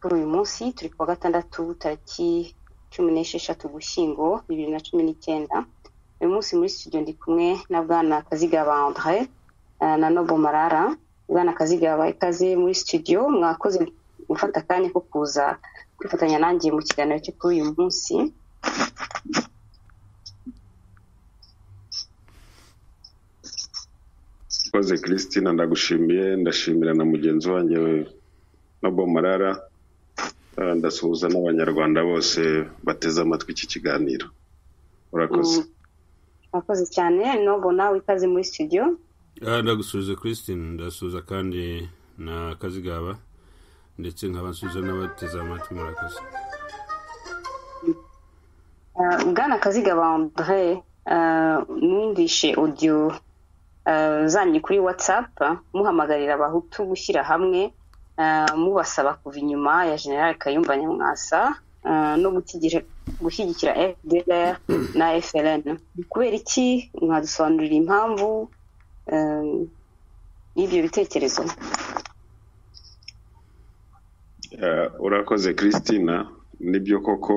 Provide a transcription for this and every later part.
kuri uyu munsi turi kuwa gatandatu tariki cumi n'esheshatu gushyingo bibiri na cumi n'icyenda uyu munsi muri studio ndi kumwe na bwana kaziga bandre eh, na nobo marara bwana kaziga baha ikaze muri studio mwakoze gufata akanya ko kuza kwifatanya nanjye mu kiganiro cyo kuri uyu munsi mwakoze christine ndagushimiye ndashimira na mugenzi wanjye nobo marara ndasuhuza n'abanyarwanda bose bateze amatwi iki kiganiro urakoze mm. urakoze cyane n'ubu nawe ikaze muri studio ah, ndagusuhuza christine ndasuhuza kandi na kazigaba ndetse nk'abasuhuza n'abateze amatwi murakoze mm. ah, bwana kazigaba andre ah, numvishe audio zanyu kuri watsapu muhamagarira abahutu gushyira hamwe Eh, mubasaba kuva inyuma ya general kayumba nyamwasa eh, no gushyigikira fdr na frn kubera iki mwadusobanurira impamvu eh, y'ibyo bitekerezo urakoze christina nibyo koko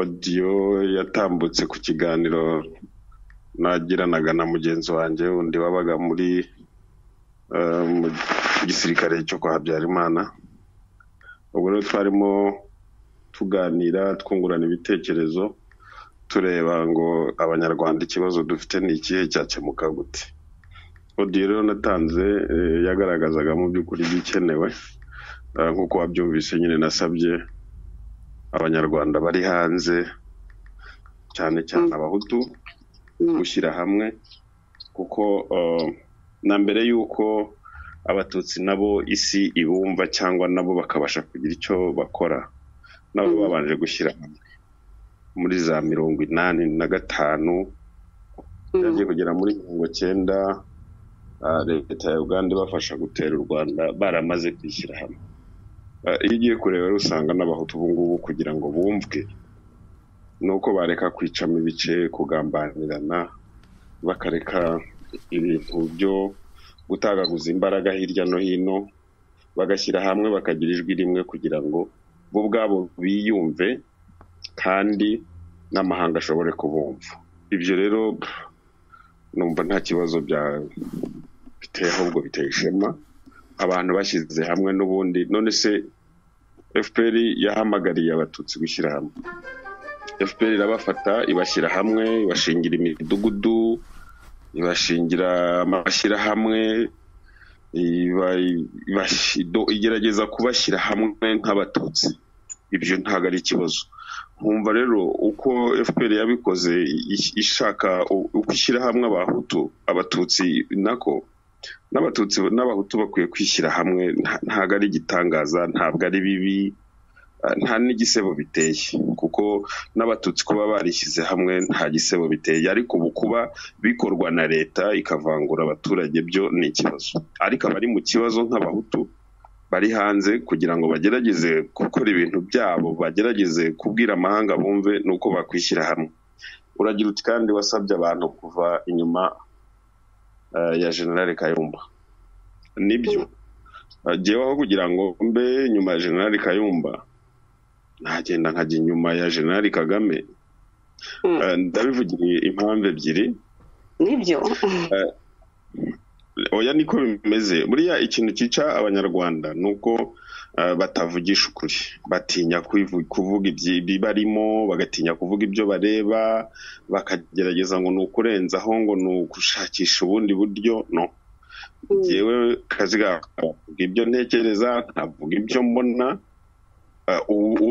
odiyo yatambutse ku kiganiro nagiranaga na mugenzi wanjye undi wabaga muri igisirikare cyo kwa habyarimana ubwo rero twarimo tuganira twungurana ibitekerezo tureba ngo abanyarwanda ikibazo dufite ni ikihe cyakemuka gute odiyo rero natanze eh, yagaragazaga mu by'ukuri ibikenewe eh, nk'uko wabyumvise nyine nasabye abanyarwanda bari hanze cyane cyane abahutu mm. Mm. gushyira hamwe kuko eh, na mbere y'uko abatutsi nabo isi ibumva cyangwa nabo bakabasha kugira icyo bakora nabo mhm. babanje gushyira muri za mirongo inani na gatanu mhm. yagiye kugera muri mirongo cyenda ah, leta ya uganda ibafasha gutera u rwanda baramaze kwishyira hamwe ah, iyo ugiye kureba rero usanga n'abahutu ubungubu kugira ngo bumvwe ni uko bareka kwicamo ibice kugambanirana bakareka ibintu byo gutagaguza imbaraga hirya no hino bagashyira hamwe bakagira ijwi rimwe kugira ngo bo ubwabo biyumve kandi n'amahanga ashobore kubumva ibyo rero numva nta kibazo bya biteye ahubwo biteye ishema abantu bashyize hamwe n'ubundi none se fpr yahamagariye abatutsi gushyira hamwe fpr irabafata ibashyira hamwe ibashingira imidugudu ibashingira amashyirahamwe igerageza kubashyira hamwe nk'abatutsi ibyo ntabwo ari ikibazo nkumva rero uko fpr yabikoze ishaka uko ishyira hamwe abahutu abatutsi nako n'abatutsi n'abahutu bakwiye kwishyira hamwe ntabwo ari igitangaza ntabwo ari bibi nta n'igisebo biteye kuko n'abatutsi kuba barishyize hamwe nta gisebo biteye ariko ubu kuba bikorwa na leta ikavangura abaturage byo ni ikibazo ariko abari mu kibazo nk'abahutu bari hanze kugira ngo bagerageze gukora ibintu byabo bagerageze kubwira amahanga bumve n'uko bakwishyira hamwe uragira uti kandi wasabye abantu kuva inyuma eh, ya generale kayumba nibyo ageweho mm. kugira ngo mbe nyuma ya generale kayumba ntagenda nkajya inyuma ya General Kagame hmm. eh, ndabivugiye impamvu ebyiri nibyo eh, oya niko bimeze buriya ikintu cyica abanyarwanda ni uko eh, batavugisha ukuri batinya kuvuga barimo bagatinya kuvuga ibyo bareba bakagerageza ngo ni ukurenzaho ngo ni ugushakisha ubundi buryo no ngewe hmm. kazi ibyo ntekereza nkavuga ibyo mbona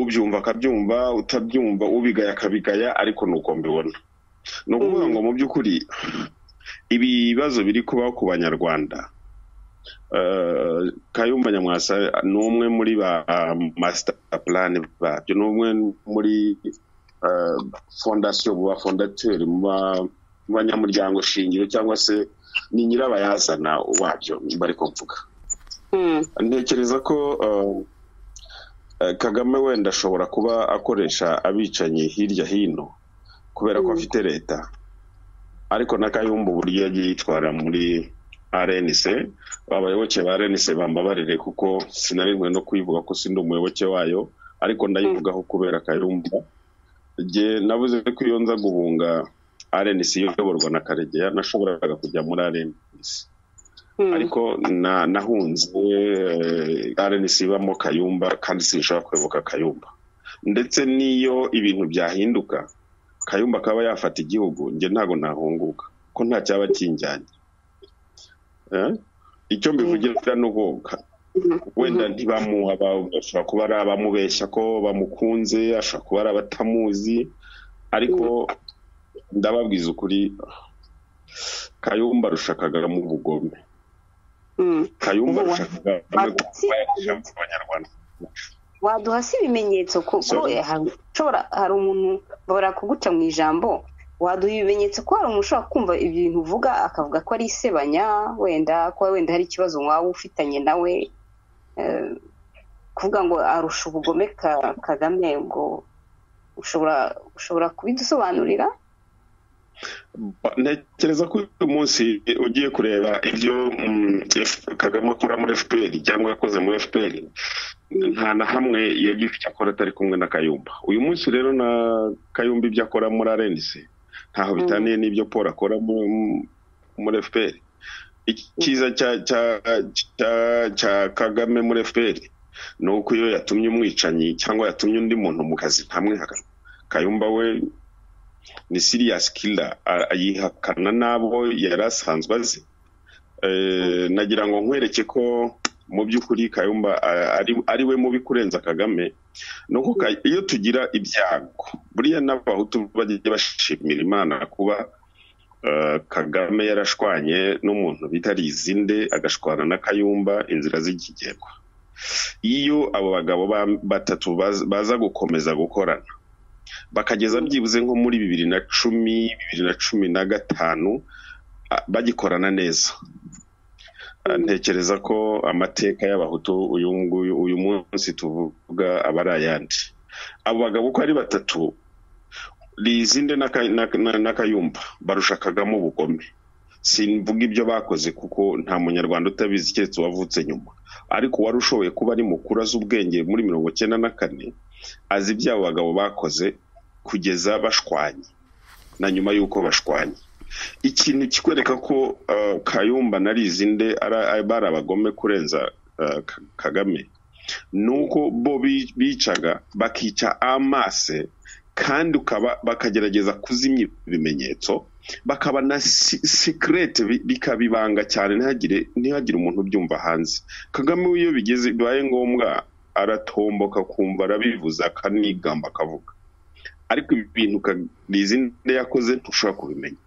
ubyumva akabyumva utabyumva ubigaya akabigaya ariko ni uko mbibona ni ukuvuga mm. ngo mu by'ukuri ibibazo biri kubaho ku banyarwanda eh, kayumba nyamwasa ni umwe muri ba masita purani babyo ni umwe muri eh, fondasiyo mu bafondateri mu banyamuryango shingiro cyangwa se ni nyirabayazana wabyo bari kumvuga mm. ntekereza ko eh, Eh, Kagame wenda ashobora kuba akoresha abicanyi hirya hino kubera ko hmm. afite leta ariko na Kayumba uburyo yagiye yitwara muri RNC abayoboke ba RNC bambabarire kuko sinarimwe no kwivuga ko sindi umuyoboke wayo ariko ndayivugaho kubera Kayumba jye navuze ko iyo nza guhunga RNC iyoborwa na Karegeya nashoboraga kujya muri RNC Hmm. ariko nahunze eh, RNC ibamo kayumba kandi sinshobora kuyoboka kayumba ndetse n'iyo ibintu byahinduka kayumba akaba yafata igihugu njye ntabwo nahunguka ko nta cyaba kinjyanye eh? icyo mbivugira ni uguka hmm. wenda ntibamuha bashobora kuba ari abamubeshya ko bamukunze ashobora kuba ari abatamuzi ariko ndababwiza ukuri kayumba mu ubugome Hmm. kayumba arashaka kuba abanyarwanda waduha si ibimenyetso kuko ushobora eh, hari umuntu bora kuguca mu ijambo waduha ibimenyetso ko hari umuntu ushobora kumva ibintu uvuga akavuga ko ari isebanya wenda ko wenda hari ikibazo waba ufitanye nawe eh, kuvuga ngo arusha ubugome kagame ubwo ushobora kubidusobanurira ntekereza ko uyu munsi ugiye kureba ibyo mm, kagame akora muri fpr cyangwa yakoze muri fpr nta na hamwe yagize icyo akora atari kumwe na kayumba uyu munsi rero na kayumba ibyo akora muri rnc ntaho mm. bitaniye n'ibyo paul akora muri fpr icyiza cya kagame muri fpr ni uko iyo yatumye umwicanyi cyangwa yatumye undi muntu mu kazi ntamwihakane kayumba we ni Sirius Killer ayihakana n'abo yari asanzwe azi eh, nagira ngo nkwereke ko mu by'ukuri kayumba ari we mubi kurenza kagame nuko iyo tugira ibyago buriya n'abahutu bajya bashimira imana kuba eh, kagame yarashwanye n'umuntu bita rizinde agashwana na kayumba inzira z'ikigega iyo abo bagabo batatu baza gukomeza gukorana bakageza hmm. byibuze nko muri bibiri na cumi bibiri na cumi na gatanu bagikorana neza hmm. ntekereza ko amateka y'abahutu uyu nguyu uyu munsi tuvuga aba ari ayandi abo bagabo uko ari batatu rizinde n'akayumba barusha kagame ubugome simvuga ibyo bakoze kuko nta munyarwanda utabizi keretse wavutse nyuma ariko uwari ushoboye kuba ari mukuru azi ubwenge muri mirongo icyenda na kane azi iby'abo bagabo bakoze kugeza bashwanye na nyuma y'uko bashwanye ikintu kikwereka ko uh, kayumba na rizinde bari abagome kurenza uh, kagame ni uko bo bicaga bakica amase kandi ukaba bakagerageza kuzimya ibimenyetso bakaba na sekirete bikabibanga cyane ntihagire umuntu ubyumva hanze kagame iyo bibaye ngombwa aratomboka akumva arabivuze akanigamba akavuga ariko ibintu karizi yakoze ntushobora kubimenya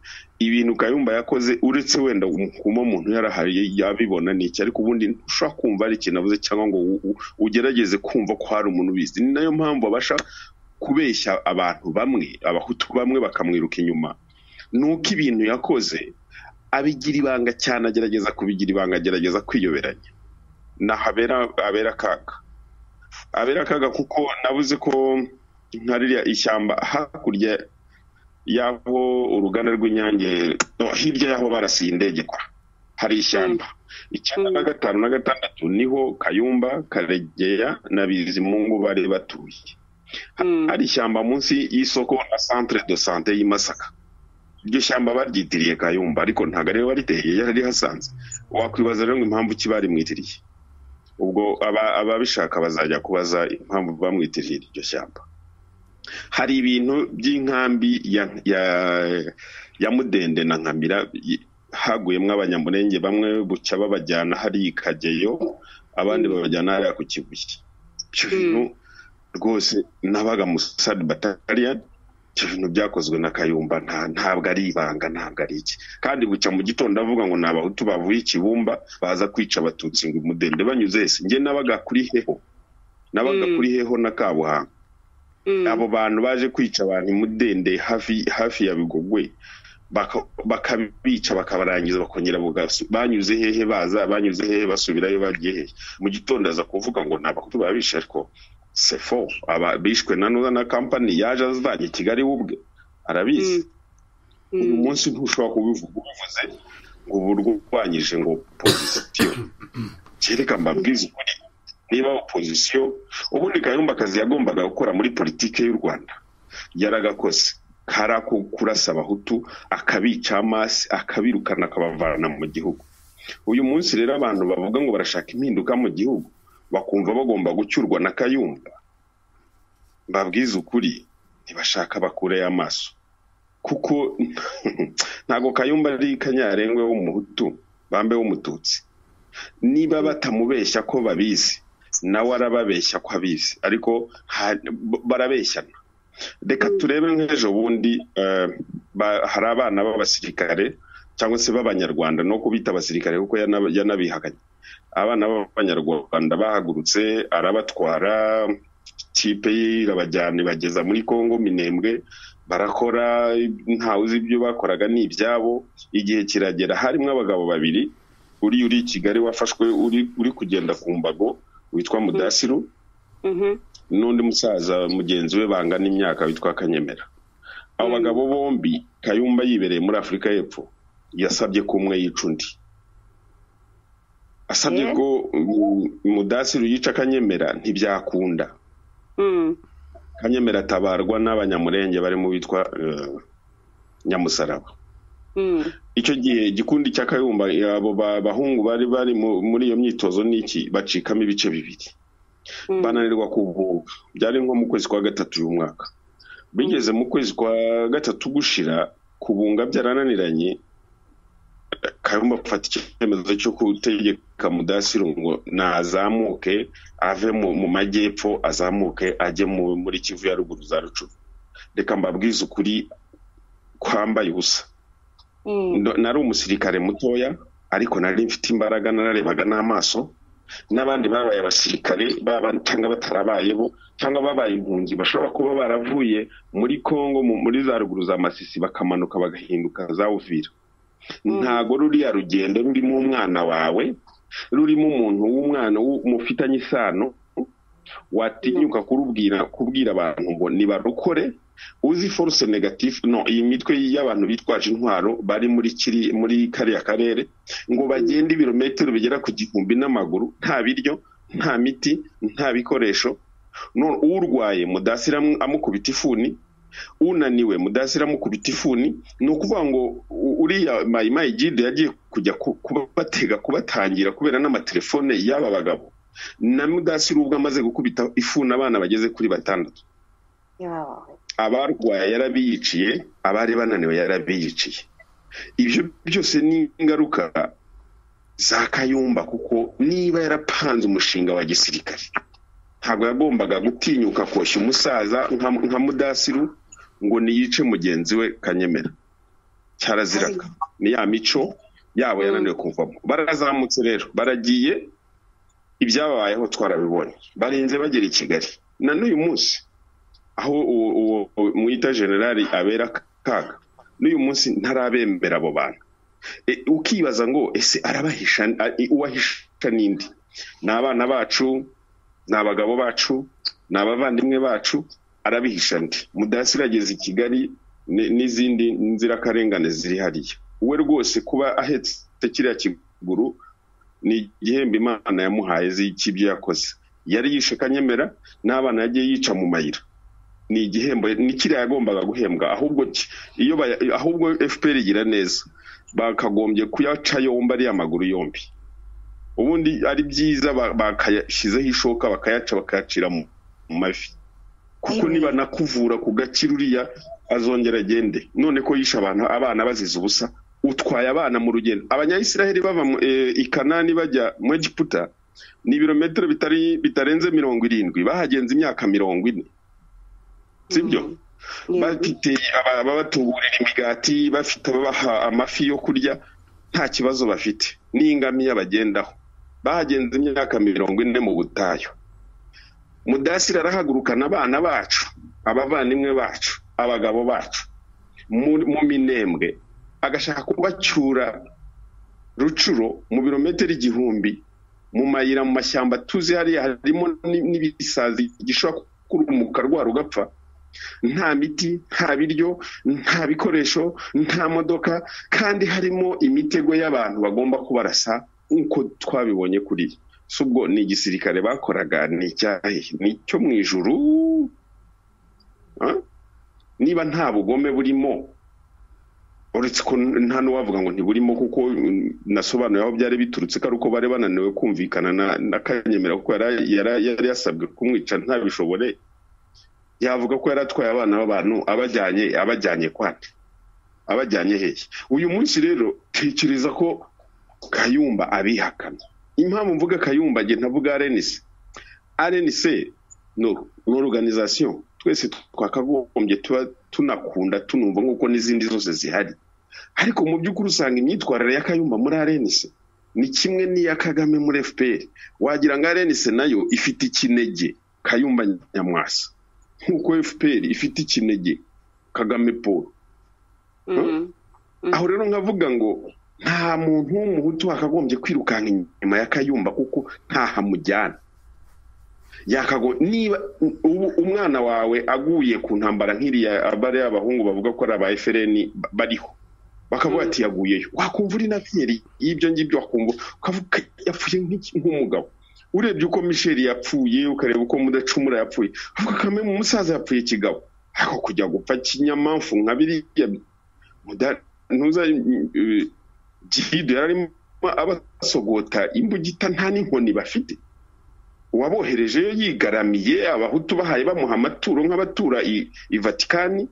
ibintu kayumba yakoze uretse wenda umukuma muntu yarahaye yabibona ni iki ariko ubundi ntushobora kumva ari ikintu avuze cyangwa ngo ugerageze kumva ko hari umuntu ubizi ni nayo mpamvu abasha kubeshya abantu bamwe abahutu bamwe bakamwiruka inyuma nuko ibintu yakoze abigira ibanga cyane agerageza kubigira ibanga agerageza kwiyoberanya naho abera akaga abera akaga kuko nabuze ko nka ririya ishyamba hakurya y'aho uruganda rw'inyange hirya y'aho barasiye indege kwa hari ishyamba icyenda na gatanu na gatandatu niho kayumba karegeya na bizimungu bari batuye hmm. hari ishyamba munsi y'isoko na centre de sante y'i masaka iryo shyamba baryitiriye kayumba ariko ntabwo ariyo bariteye yararihasanze wakwibaza rero ngo impamvu ki barimwitiriye ubwo ababishaka bazajya kubaza impamvu bamwitiriye iryo shyamba hari ibintu by'inkambi ya mudende na nkamira haguyemo abanyamurenge bamwe buca babajyana hari i abandi mm. babajyana hariya ku kibuye ibyo bintu mm. rwose nabaga musari batariyani ibyo bintu byakozwe na kayumba ntabwo ari ibanga ntabwo ari iki kandi buca mu gitondo avuga ngo ni abahutu bavuye ikibumba baza kwica abatutsi ngo umudende banyuze hese njye nabaga kuri heho nabaga mm. kuri heho na kabuhanga Mm. abo bantu baje kwica abantu imudende hafi ya bigogwe bakabica bakabarangiza bakongera banyuze hehe baza banyuze hehe basubirayo bagiye hehe mu gitondo aza kuvuga ngo nta bakutu babishe ariko sefo bishwe na na kampani yaje azanye kigali we ubwe arabizi mm. Mm. uyu munsi ntushobora kubivuga ubivuze ngo ubu urwanyije ngo pozisiyo kereka mbabwize ukuri niba opozisiyo ubundi kayumba akazi yagombaga gukora muri politiki y'u rwanda yaragakoze kari ako kurasa abahutu akabica amasi akabirukana akabavana mu gihugu uyu munsi rero abantu bavuga ngo barashaka impinduka mu gihugu bakumva bagomba gucyurwa na kayumba babwize ukuri ntibashaka bakure amaso kuko ntabwo kayumba ari kanyarengwe w'umuhutu bambe w'umututsi niba batamubeshya ko babizi nawe arababeshya ko abizi ariko barabeshyana reka mm. turebe nk'ejo bundi eh, hari abana b'abasirikare cyangwa se b'abanyarwanda no kubita abasirikare kuko yanabihakanye abana b'abanyarwanda bahagurutse arabatwara kipe ye irabajyana ibageza muri kongo minembwe barakora ntawe uzi ibyo bakoraga ni ibyabo igihe kiragera harimo abagabo babiri uri uri i kigali wafashwe uri kugenda ku mbago witwa mhm. mudasiru mhm. n'undi musaza mugenzi we bangana imyaka witwa kanyemera abo mhm. bagabo bombi kayumba yibereye muri afurika y'epfo yasabye ko umwe yica undi asabye eh? ko mudasiru yica akanyemera ntibyakunda mm. kanyemera atabarwa n'abanyamurenge barimo bitwa eh, nyamusaraba Hmm. icyo gihe gikundi cya kayumba abo bahungu bari bari muri iyo myitozo n'iki bacikamo ibice bibiri hmm. bananirwa kuvuga byari nko mu kwezi kwa gatatu uyu mwaka bigeze mu kwezi kwa gatatu gushira kubunga byarananiranye kayumba afata icyemezo cyo gutegeka mudasiru ngo nazamuke ave mu majyepfo azamuke ajye muri kivu ya ruguru za rucuru reka mbabwize ukuri kwambaye ubusa Mm. nari umusirikare mutoya ariko nari mfite imbaraga nararebaga n'amaso n'abandi babaye abasirikare cyangwa batarabayeho cyangwa babaye impunzi bashobora kuba baravuye muri congo muri za ruguru za masisi bakamanuka bagahinduka za uvira mm. ntago ruriya rugendo rurimo umwana wawe rurimo umuntu w'umwana mufitanye isano watinyuka mm. kubwira abantu ngo nibarukore uzi force negative no iyi mitwe y'abantu bitwaje intwaro bari muri kiri muri kariya karere ngo bagende ibirometero bigera ku gihumbi n'amaguru nta biryo nta miti nta bikoresho none urwaye mudasira amukubita ifuni unaniwe mudasira amukubita ifuni ni ukuvuga ngo uriya mayimayi gide yagiye kujya kubatega kubatangira kubera n'amatelefone y'aba bagabo na mudasira ubwo amaze gukubita ifuni abana bageze kuri batandatu abarwaye yarabiyiciye abari bananiwe yarabiyiciye ibyo byose ni ingaruka za kayumba kuko niba yarapanze umushinga wa gisirikare ntabwo yagombaga gutinyuka koshya umusaza nka mudasiru ngo niyice mugenzi we kanyemera cyaraziraga ni ya mico yabo yananiwe kuvamo barazamutse rero baragiye ibyababayeho twarabibonye barinze bagera i kigali na n'uyu munsi aho uwo mwita generali abera akaga n'uyu munsi ntarabembera abo bantu e, ukibaza ngo ese arabahisha uwahisha n'indi ni abana bacu ni abagabo bacu ni abavandimwe bacu arabihisha ndi mudasi irageze i kigali n'izindi nzirakarengane ziri hariya we rwose kuba ahetse kiriya kiguru ni igihembo imana yamuhaye z'ikibyo yakoze yari yishe kanyemera n'abana yagiye yica mu mayira ni igihembo ni kiriya yagombaga guhembwa ahubwo iyo ahubwo fpr igira neza bakagombye kuyaca yombi ariya amaguru yombi ubundi ari byiza bakayashyizeho ishoka bakayaca bakayacira mu mavi kuko nibanakuvura ku gakira uriya azongera agende none ko yishe abantu abana bazize ubusa utwaye abana mu rugendo abanyayisiraheli bava e, i kanani bajya mu egiputa ni ibirometero bitarenze mirongo irindwi bahagenze imyaka mirongo ine sibyo mm. bafite ababatunguririra imigati bafite ababaha amafi yo kurya nta kibazo bafite n'ingamiya bagendaho bahagenze imyaka mirongo ine mu butayu mudasira arahagurukana abana bacu abavandimwe bacu abagabo bacu mu minembwe agashaka kubacyura rucuro mu birometero igihumbi mu mayira mu mashyamba tuzi hariya harimo n'ibisazi gishobora kurumuka rwa rugapfa nta miti nta biryo nta bikoresho nta modoka kandi harimo imitego y'abantu bagomba kubarasa nk'uko twabibonye kuri si ubwo ni igisirikare bakoraga ni icyahe ni icyo mu ijuru niba nta bugome burimo uretse ko nta n'uwavuga ngo ntiburimo kuko nasobanuye aho byari biturutse ko ari uko bari bananiwe kumvikana na kanyemera kuko yari yasabwe kumwica ntabishobore yavuga ko yaratwaye abana b'abantu abajyanye abajyanye kwande abajyanye hehe uyu munsi rero tekereza ko kayumba abihakana impamvu mvuga kayumba njye ntavuga arenise arenise ni oruganizasiyo twese twakagombye tuba tunakunda tunumva nk'uko n'izindi zose zihari ariko mu by'ukuri usanga imyitwarire ya kayumba muri arenise ni kimwe n'iya kagame muri fpr wagira ngo arenise nayo ifite ikinege kayumba nyamwasa nk'uko fpr ifite ikinege kagame paul mm-hmm. Mm-hmm. aho rero nkavuga ngo nta muntu w'umuhutu wakagombye kwirukanka inyuma ya kayumba kuko ntahamujyana niba umwana wawe aguye ku ntambara nk'iriya abariya abahungu bavuga ko ari aba FLN bariho bakavuga mm-hmm. ati yaguyeyo wakumva uri na y'ibyo ngibyo wakumva ukavuga yapfuye nk'umugabo urebye uko misheli yapfuye ukareba uko mudacumura yapfuye kagame mu musaza yapfuye kigabo ariko kujya gupfa kinyamafu nka biriya gihido eh, yararimo abasogota imbugita nta n'inkoni bafite uwabohereje yigaramiye abahutu bahaye bamuha amaturo nk'abatura i vatikani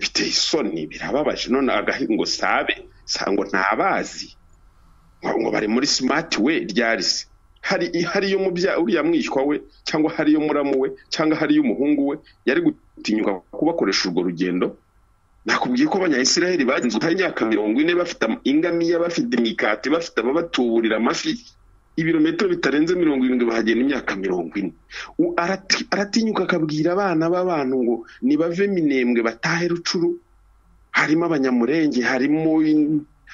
biteye isoni birababaje none ngo sabe sangwa ntabazi ngo bari muri simati we ryari hari hariyo mubya uriya mwishywa we cyangwa hariyo muramu we cyangwa hariyo umuhungu we yari gutinyuka kubakoresha urwo rugendo nakubwiye ko abanyayisiraheli bagenze ubutayu imyaka mirongo ine bafite ingamiya bafite imikati bafite ababatuburira amafi ibirometero bitarenze mirongo irindwi bahagenda imyaka mirongo ine aratinyuka akabwira abana b'abantu ngo nibave minembwe batahe rucuru harimo abanyamurenge harimo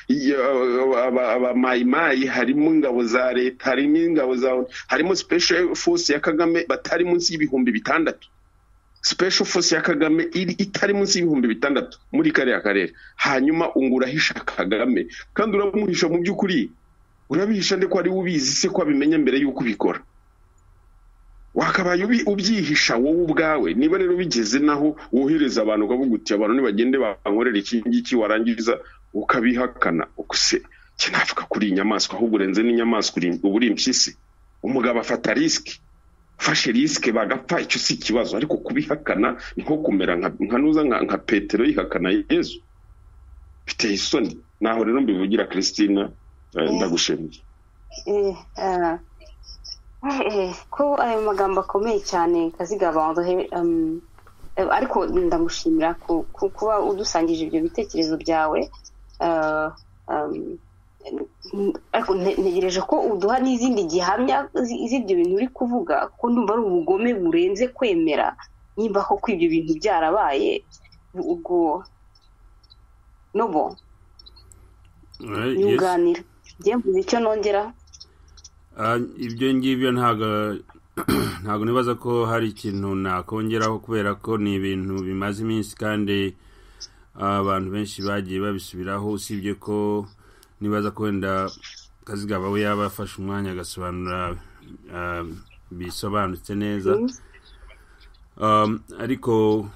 abamayimayi harimo ingabo za leta harimo ingabo za harimo special force ya kagame batari munsi y'ibihumbi bitandatu special force ya kagame iri itari munsi y'ibihumbi bitandatu muri kariya karere hanyuma ungurahisha kagame kandi uramuhisha mu by'ukuri urabihisha ndiko ari ubizi se ko abimenya mbere y'uko ubikora wakabaye ubyihisha wowe ubwawe niba rero bigeze naho wohereza abantu ukavuga uti abantu nibagende bankorera iki ngiki warangiza ukabihakana uguse navuga kuri uri inyamaswa ahubwo urenze n'inyamaswa uba uri impyisi umugabo afata risike ufashe risike bagapfa icyo si ikibazo ariko kubihakana ni nko kumera nka nuza nka petero yihakana yezu biteye isoni naho rero mbivugira Christina eh, ndagushimiye eh, eh, ko ayo magambo akomeye cyane kazigabandwe ariko ndamushimira kuba udusangije ibyo bitekerezo byawe Ehm, ehm, ariko ntegereje ko uduha n'izindi gihamya z'ibyo bintu uri kuvuga ko ndumva ari ubugome burenze kwemera nimba koko ibyo bintu byarabaye ubwo nobo eh, nyunganira mvuze icyo nongera ah, ibyo ngibyo ntabwo nibaza ko hari ikintu nakongeraho kubera ko ni ibintu bimaze iminsi kandi abantu benshi bagiye babisubiraho usibye ko nibaza ko wenda kaziga we yaba yafashe umwanya agasobanura um, bisobanutse neza mm. um, ariko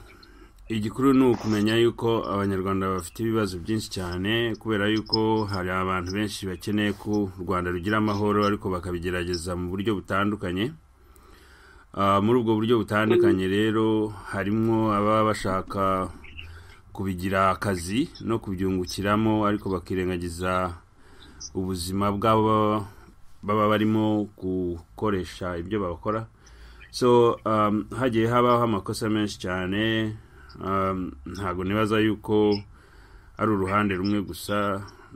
igikuru ni ukumenya yuko abanyarwanda bafite ibibazo byinshi cyane kubera yuko hari abantu benshi bakeneye ko u rwanda rugira amahoro ariko bakabigerageza mu buryo butandukanye uh, muri ubwo buryo butandukanye mm. rero harimo ababa bashaka kubigira akazi no kubyungukiramo ariko bakirengagiza ubuzima bw'abo baba barimo gukoresha ibyo babakora so um, hagiye habaho amakosa menshi cyane um, ntabwo nibaza yuko ari uruhande rumwe gusa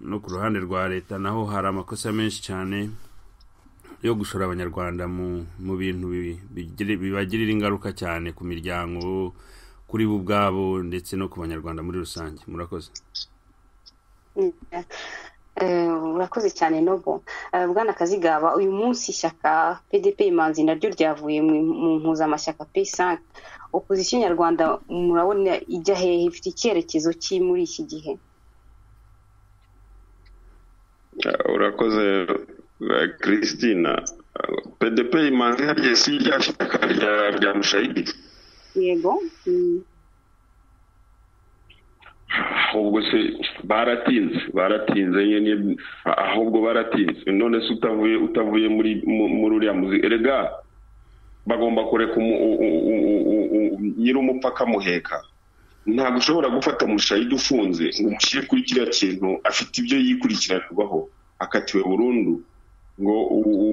no ku ruhande rwa leta naho hari amakosa menshi cyane yo gushora abanyarwanda mu bintu bibagirira ingaruka cyane ku miryango kuri bo ubwabo ndetse no ku banyarwanda muri rusange murakoze eh, urakoze cyane nobo eh, bwana kazigaba uyu munsi ishyaka pdp imanzi naryo ryavuye mu mpuzamashyaka peyisange opozisiyo nyarwanda murabona ijya hehe ifite icyerekezo ki muri iki gihe eh, urakoze christina pdp imanzi naryo si rya rya mushayidi yego hmm. ahubwo se baratinze baratinze nyine ahubwo baratinze none se utavuye utavuye muri muri uriya muzi erega bagomba kureka nyiri umupfa muheka ntabwo ushobora gufata mushayidi ufunze ngo umushyire kuri kiriya kintu afite ibyo yikurikira yikurikiranirwaho akatiwe burundu ngo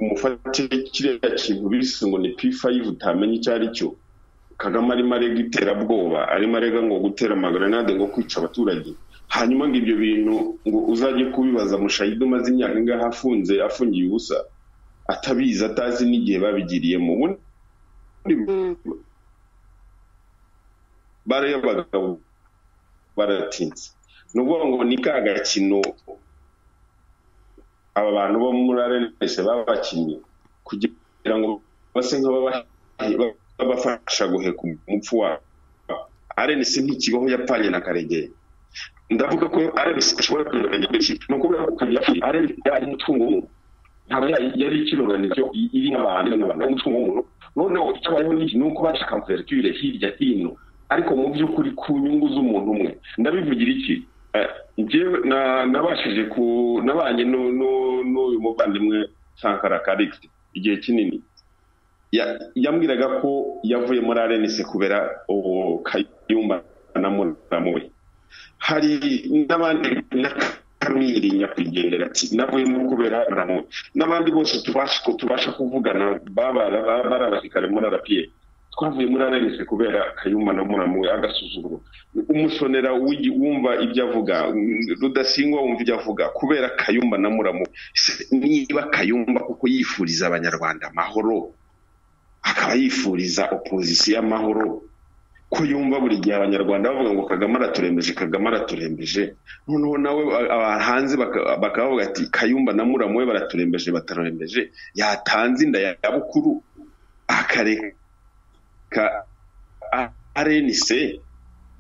umufate kiriya kintu bise ngo ni p5 utamenye icyo ari cyo kagame arimo arega iterabwoba arimo arega ngo gutera amagranade ngo kwica abaturage hanyuma ngo ibyo bintu ngo uzajye kubibaza mushayidi umaze imyaka ingahe afunze afungiye ubusa atabizi atazi n'igihe babigiriyemo bara y'abagabo baratinze ni ukuvuga ngo ni ka gakino aba bantu bo muri arenesi babakinnye kugira ngo base nk'ababahiye abafasha guheka umupfu wabo arenisi ntikibaho yapfanye na karegeye ndavuga ko arenisi ashobora kwirengera byinshi ni ukubera ko karegeye arenisi yari umutungo ntabwo yari ikiroganiro iri n'abantu n'abantu ari w'umuntu noneho icyabayeho n'iki ni uko bashaka kuveritire hirya hino ariko mu by'ukuri ku nyungu z'umuntu umwe ndabivugira iki eh, nabashije ku nabanye n'uyu muvandimwe sankara karigisi igihe kinini yambwiraga ko yavuye muri arenise kubera ubu kayumba na muramu we hari n'abandi na kamiri nyakwigendera ati navuyemo kubera ramu n'abandi bose tubasha kuvugana barabasirikare muri arapiye twavuye muri arenise kubera kayumba na muramu we agasuzuguro umusonera wumva ibyo avuga rudasingwa wumva ibyo avuga kubera kayumba na muramu niba kayumba kuko yifuriza abanyarwanda amahoro akaba yifuriza opozisiyo amahoro ko yumva buri gihe abanyarwanda bavuga ngo kagame araturembeje kagame araturembeje noneho nawe hanze bakavuga ati kayumba na muramu baraturembeje batarembeje yatanze inda ya bukuru akareka arenise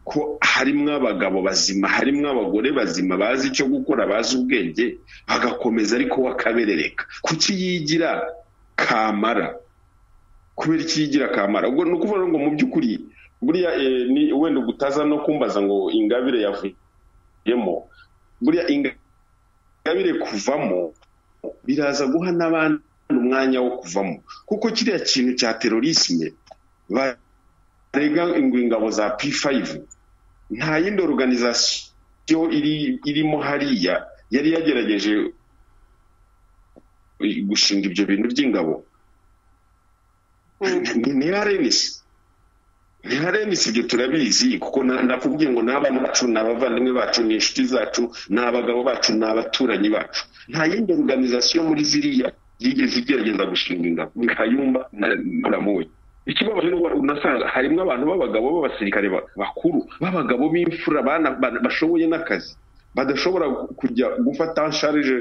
ko harimo abagabo bazima harimo abagore bazima bazi icyo gukora bazi ubwenge bagakomeza ariko wakaberereka kuki yigira kamara kubera iki yigira akamaro ubwo ni ukuvuga ngo mu by'ukuri buriya eh, ni wenda gutaza no kumbaza ngo ingabire yavuyemo buriya ingabire kuvamo biraza guha n'abandi umwanya wo kuvamo kuko kiriya kintu cya terorisme barega ingabo za P5 nta yindi organizasiyo irimo hariya yari yagerageje gushinga ibyo bintu by'ingabo ntiharenise ntiharenise ibyo turabizi kuko nakubwiye ngo ni abana bacu ni abavandimwe bacu ni inshuti zacu ni abagabo bacu ni abaturanyi bacu nta yindi organizasiyo muri ziriya yigeze igerageza gushinga ingabo ni kayumba na muye ikibabaje unasanga harimo abantu b'abagabo b'abasirikare bakuru b'abagabo b'imfura bashoboye n'akazi badashobora kujya gufata sharije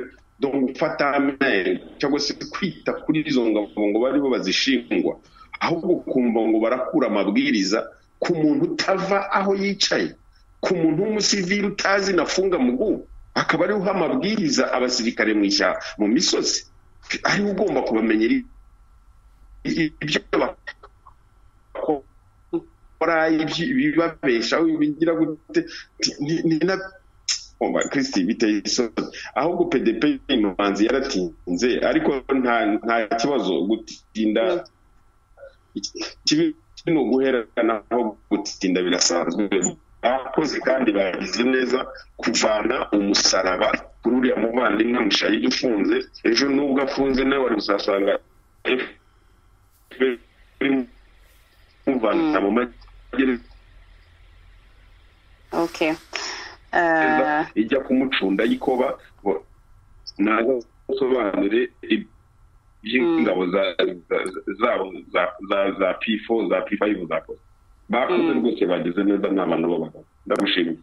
gufata amenyo cyangwa se kwita kuri izo ngabo ngo baribo bazishingwa ahubwo ukumva ngo barakura amabwiriza ku muntu utava aho yicaye ku muntu w'umusivili utazi nafunga mugu akaba ariwe uha amabwiriza abasirikare mu ishyamba mu misozi ariwe ugomba kubamenyera ibyo bakora ibibabeshaho bigira gute ni na oh, kristi biteye isoni ahubwo pedepe umuhanzi yaratinze ariko nta kibazo gutinda mm. ni uguheranaho gutsinda birasanzwe abakozi kandi bagize neza kuvana umusaraba kuri uriya muvandimwe mushayi ufunze ejo nubwo afunze nawe wari uzasanga muvana mu magereza eh, ijya kumucunda y'ikoba ntabwo usobanure ibyo by'ingabo zabo mm. za pifo za pifayivu zakoze bakoze mm. rwose bageze neza ni abantu b'abagabo ndagushimiye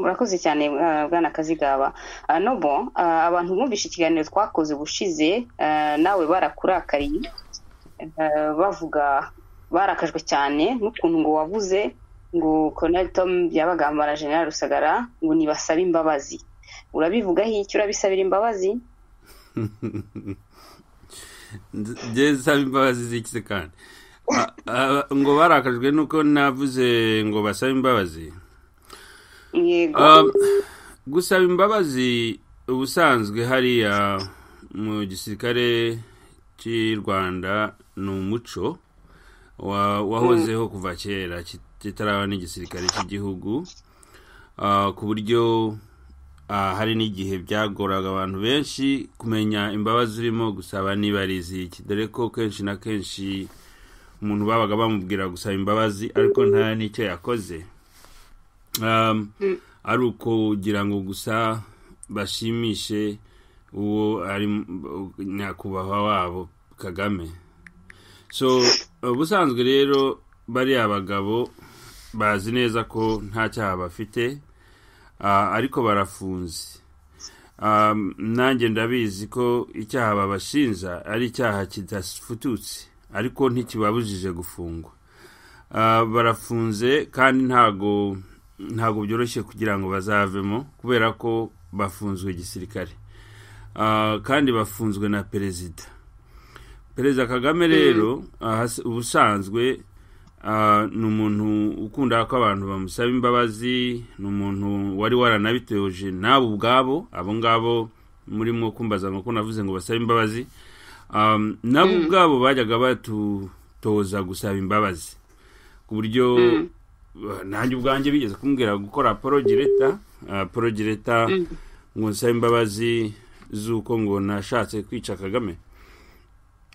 murakoze cyane uh, bwana kazigaba uh, nobo uh, abantu bumvise ikiganiro twakoze ubushize nawe barakurakariye bavuga barakajwe cyane n'ukuntu ngo wavuze ngo Colonel Tom byabagambara General Rusagara ngo nibasaba imbabazi urabivugaho iki urabisabira imbabazi njye imbabazi z'ikize kandi ngo barakajwe nuko navuze ngo basabe imbabazi um, gusaba imbabazi ubusanzwe hariya mu gisirikare cy'i rwanda ni umuco wahozeho kuva kera kitaraba n'igisirikare cy'igihugu uh, ku buryo Ah, hari n'igihe byagoraga abantu benshi kumenya imbabazi urimo gusaba niba ari iziki dore ko kenshi na kenshi umuntu babaga bamubwira gusaba imbabazi ariko nta n'icyo yakoze ari uko ukugira ngo gusa bashimishe uwo ari nyakubahwa wabo kagame so ubusanzwe rero bariya bagabo bazi neza ko nta cyaha bafite Ah, ariko barafunze ah, nanjye ndabizi ko icyaha babashinja ari icyaha kidafututse ariko ntikibabujije gufungwa ah, barafunze kandi ntago ntago byoroshye kugira ngo bazavemo kubera ko bafunzwe igisirikare kandi bafunzwe na perezida perezida kagame rero hmm. ubusanzwe Ah, ni umuntu ukunda ko abantu bamusaba imbabazi ni umuntu wari waranabiteje nabo ubwabo abo ngabo murimo kumbaza amakuru navuze ngo basabe imbabazi nabo mm. ubwabo bajyaga batutoza gusaba imbabazi ku buryo mm. ah, nanjye ubwanjye bigeze kumbwira gukora porogireta ah, porogireta mm. ngo nsabe imbabazi z'uko ngo nashatse kwica kagame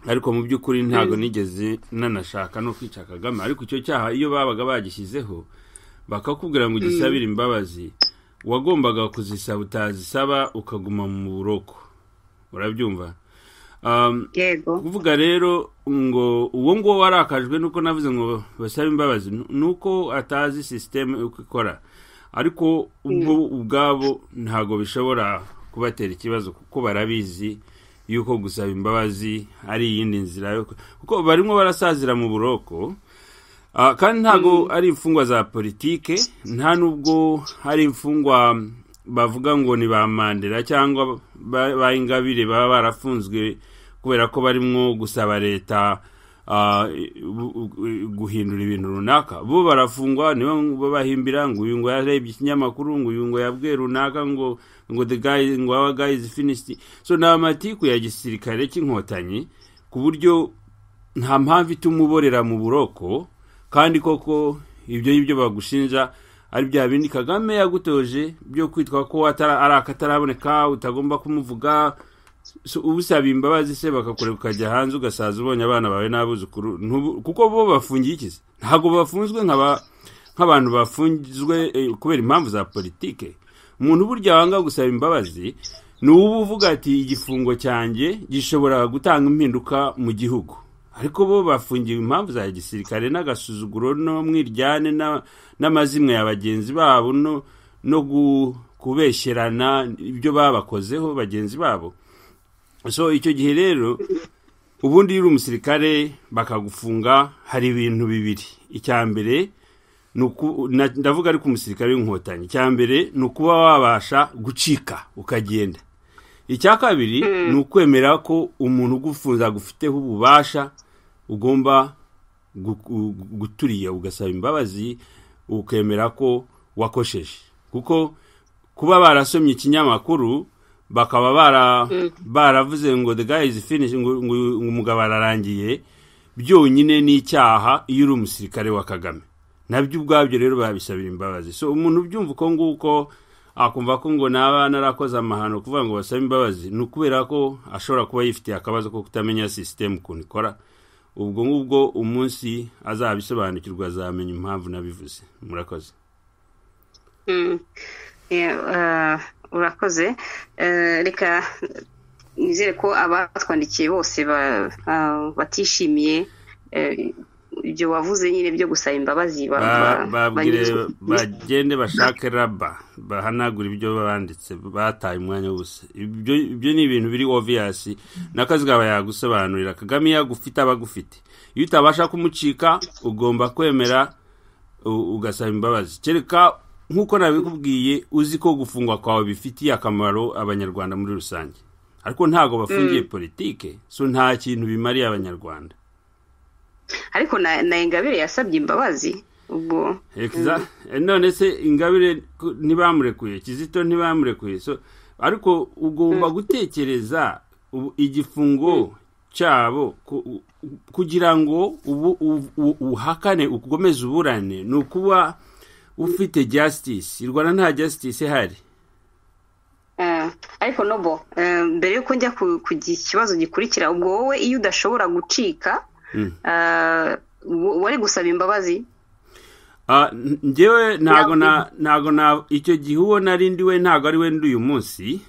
ariko mu by'ukuri ntabwo hmm. nigeze nanashaka no kwica kagame ariko icyo cyaha iyo babaga bagishyizeho bakakubwira ngo ugisabire hmm. imbabazi wagombaga kuzisaba utazisaba ukaguma mu buroko urabyumva um, kuvuga rero ngo uwo nguwo warakajwe nuko navuze ngo basabe imbabazi nuko atazi sisiteme uko ikora ariko hmm. ubwo ubwabo ntabwo bishobora kubatera ikibazo kuko barabizi y'uko gusaba imbabazi ari iyindi nzira yo kuko barimo barasazira mu buroko ah, kandi ntabwo mm. ari imfungwa za politike nta n'ubwo hari imfungwa bavuga ngo ni ba mandela cyangwa ba ingabire baba barafunzwe kubera ko barimo gusaba leta Ah, guhindura ibintu runaka bo barafungwa nibo babahimbira ngo uyu ngo yarebye ikinyamakuru ngo uyu ngo yabwiye runaka ngo ngo the guy ngo aba guys finished so ni amatiku ya gisirikare cy'inkotanyi ku buryo nta mpamvu ituma uborera mu buroko kandi koko ibyo ngibyo bagushinja ari bya bindi kagame yagutoje byo kwitwa ko ari akataraboneka utagomba kumuvuga usaba imbabazi se bakakureba ukajya hanze ugasaza ubonye abana bawe n'abuzukuru kuko bo bafungiye iki se ntabwo bafunzwe nk'abantu bafunzwe eh, kubera impamvu za politiki umuntu burya wanga gusaba imbabazi ni uba uvuga ati igifungo cyanjye gishobora gutanga impinduka mu gihugu ariko bo bafungiwe impamvu za gisirikare n'agasuzuguro n'umwiryane n'amazimwe ya bagenzi babo no kubeshyerana ibyo babakozeho bagenzi babo so icyo gihe rero ubundi iyo uri umusirikare bakagufunga hari ibintu bibiri icya mbere ndavuga ariko umusirikare w'inkotanyi icya mbere ni ukuba wabasha gucika ukagenda icya kabiri hmm. ni ukwemera ko umuntu ugufunze agufiteho ububasha ugomba guturiye ugasaba imbabazi ukemera ko wakosheje kuko kuba barasomye ikinyamakuru bakaba bara mm. baravuze ngo the guy is finished ngo umugabo ararangiye byonyine ni icyaha iyo uri umusirikare wa kagame nabyo ubwabyo rero babisabira imbabazi so umuntu ubyumva uko nguko akumva ko ngo naba narakoze amahano kuvuga ngo basabe imbabazi ni ukubera ko ashobora kuba yifitiye akabazo ko kutamenya sisitemu ukuntu ikora ubwo ngubwo umunsi azabisobanukirwa azamenya impamvu nabivuze murakoze mm. uh, urakoze eh, reka nizere ko abatwandikiye bose batishimiye eh, ibyo wavuze nyine byo gusaba imbabazi bagende bashake raba bahanagura ibyo banditse bataye umwanya wose ibyo ni ibintu biri oviyasi n'akazi kawe yagusobanurira kagame yagufite aba agufite iyo utabasha kumucika ugomba kwemera ugasaba imbabazi kereka nk'uko nabikubwiye uzi ko gufungwa kwawe bifitiye akamaro abanyarwanda muri rusange ariko ntabwo bafungiye mm. politike so nta kintu bimariye abanyarwanda ariko na ingabire yasabye imbabazi ubwo mm. eh, none se ingabire ntibamurekuye kizito ntibamurekuye ariko ugomba mm. gutekereza igifungo cyabo kugira ngo uhakane ukomeze uburane ni ukuba ufite justice i rwanda nta justice ihari eh, ariko nobo eh, mbere y'uko njya ku kibazo gikurikira ubwo wowe iyo udashobora gucika hmm. eh, wari gusaba imbabazi ah, ngewe ntago na ntago na icyo gihe uwo narindi we ntago ari we uyu munsi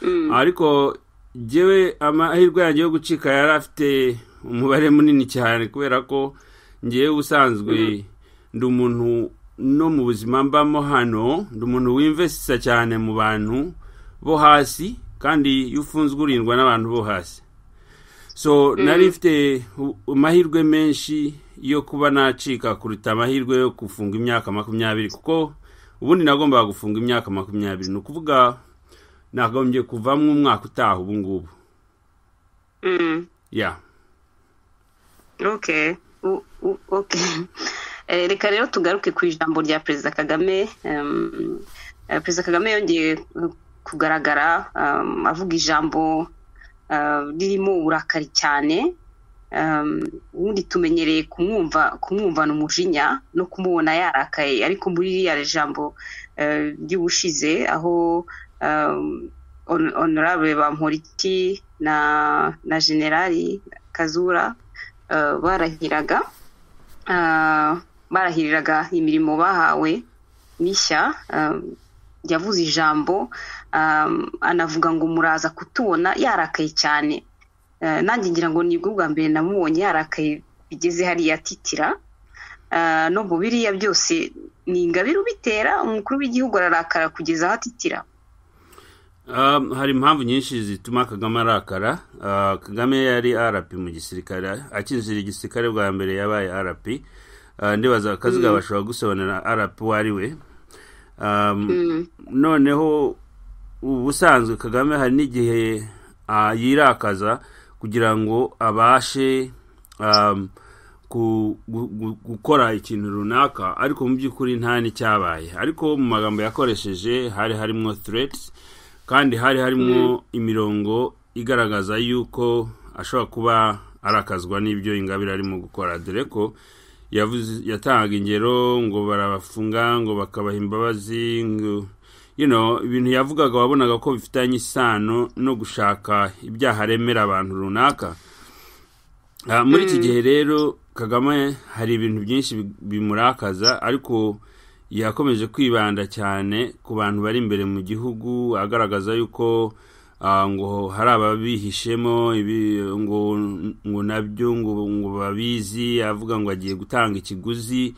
hmm. ariko ngewe amahirwe yanjye yo gucika yari afite umubare munini cyane kubera ko ngewe usanzwe hmm. ndi umuntu no mu buzima mbamo hano ndi umuntu w'imvesisa cyane mu bantu bo hasi kandi iyo ufunzwe urindwa n'abantu bo hasi so mm. nari mfite amahirwe menshi yo kuba nacika kuruta amahirwe yo gufunga imyaka makumyabiri kuko ubundi nagombaga gufunga imyaka makumyabiri ni ukuvuga nagombye kuvamo umwaka utaha ubu ngubu mm. ya Eh, reka rero tugaruke ku ijambo rya perezida kagame eh, perezida kagame yongeye kugaragara avuga ijambo eh, ririmo uburakari cyane ubundi tumenyereye kumwumva kumwumvana umujinya no kumubona yarakaye ariko muri ririya jambo ry'ubushize aho honorable bamporiki na na generali kazura barahiraga ah, barahiriraga imirimo bahawe mishya um, yavuze ijambo um, anavuga ngo muraza kutubona yarakaye cyane uh, nanjye ngira ngo nibwo bwa mbere namubonye yarakaye bigeze hariya atitira uh, no mu biriya byose ni ingabire ubitera umukuru w'igihugu ararakara kugeza aho atitira um, hari impamvu nyinshi zituma kagame arakara uh, kagame yari arapi mu gisirikare akinjira igisirikare bwa mbere yabaye arapi Uh, ndibaza akaziga bashobora mm. gusobanurira arapu uwo ari we um, mm. noneho ubusanzwe kagame hari n'igihe uh, yirakaza kugira ngo abashe um, gukora ikintu runaka ariko mu by'ukuri nta n'icyabaye ariko mu magambo yakoresheje hari harimo threats kandi hari harimo mm. imirongo igaragaza yuko ashobora kuba arakazwa n'ibyo ingabire arimo gukora dore ko yatangaga ingero ngo barabafunga ngo bakabaha imbabazi ibintu yavugaga wabonaga ko bifitanye isano no gushaka ibyaha remera abantu runaka ah, muri iki mm. gihe rero kagame hari ibintu byinshi bimurakaza ariko yakomeje kwibanda cyane ku bantu bari imbere mu gihugu agaragaza yuko Ah, ngo hari ababihishemo ngo ngo nabyo ngo babizi avuga ngo agiye gutanga ikiguzi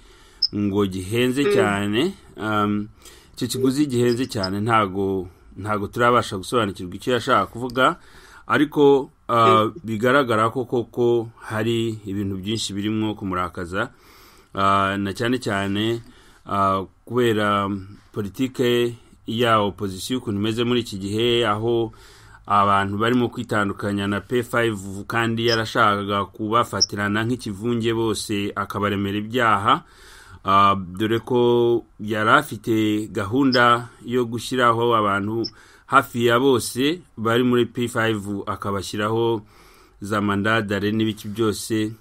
ngo gihenze mm. cyane um, icyo kiguzi gihenze cyane ntago ntago turabasha gusobanukirwa icyo yashaka kuvuga ariko ah, mm. bigaragara ko koko hari ibintu byinshi birimo kumurakaza ah, na cyane cyane kubera politike ya opozisiyo ukuntu imeze muri iki gihe aho abantu barimo kwitandukanya na p5 kandi yarashakaga kubafatirana nk'ikivunge bose akabaremera ibyaha ah, dore ko yari afite gahunda yo gushyiraho abantu hafi ya bose bari muri p5 akabashyiraho za mandadare n'ibiki byose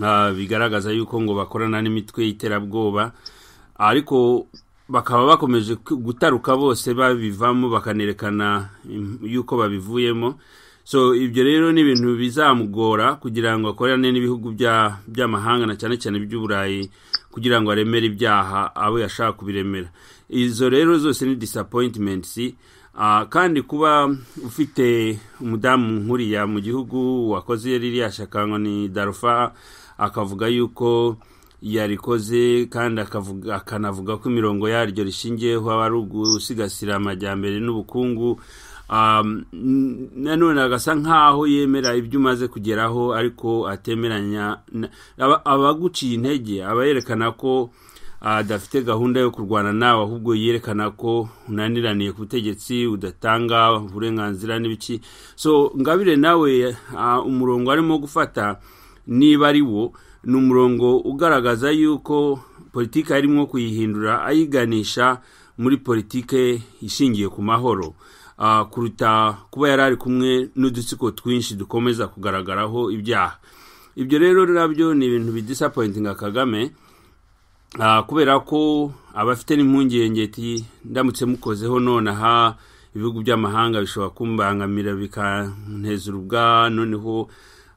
ah, bigaragaza yuko ngo bakorana n'imitwe y'iterabwoba ariko bakaba bakomeje gutaruka bose babivamo bakanerekana yuko babivuyemo so ibyo rero ni ibintu bizamugora kugira ngo akorane n'ibihugu by'amahanga na cyane cyane iby'uburayi kugira ngo aremere ibyaha abo yashaka kubiremera izo rero zose ni disappointments ah, kandi kuba ufite umudamu nkuriya mu gihugu wakoze ririya shaka ngo ni darufa akavuga yuko yarikoze kandi akanavuga ko imirongo yaryo rishingiyeho aba ari ugusigasira amajyambere n'ubukungu um, nanone agasa nk'aho yemera ibyo umaze kugeraho ariko atemeranya abaguciye intege aba yerekana ko uh, adafite gahunda yo kurwana nawe ahubwo yerekana ko unaniraniye ku butegetsi udatanga uburenganzira n'ibiki so ngabire nawe uh, umurongo arimo gufata niba ari wo ni umurongo ugaragaza yuko politiki harimo kuyihindura ayiganisha muri politiki ishingiye ku mahoro ah, kuruta kuba yari ari kumwe n'udutsiko twinshi dukomeza kugaragaraho ibyaha ibyo rero nabyo ni ibintu bidisapoyintinga kagame ah, kubera ko abafite afite n'impungenge ndamutse mukozeho nonaha ibihugu by'amahanga bishobora kumbangamira bikanteza urubwa noneho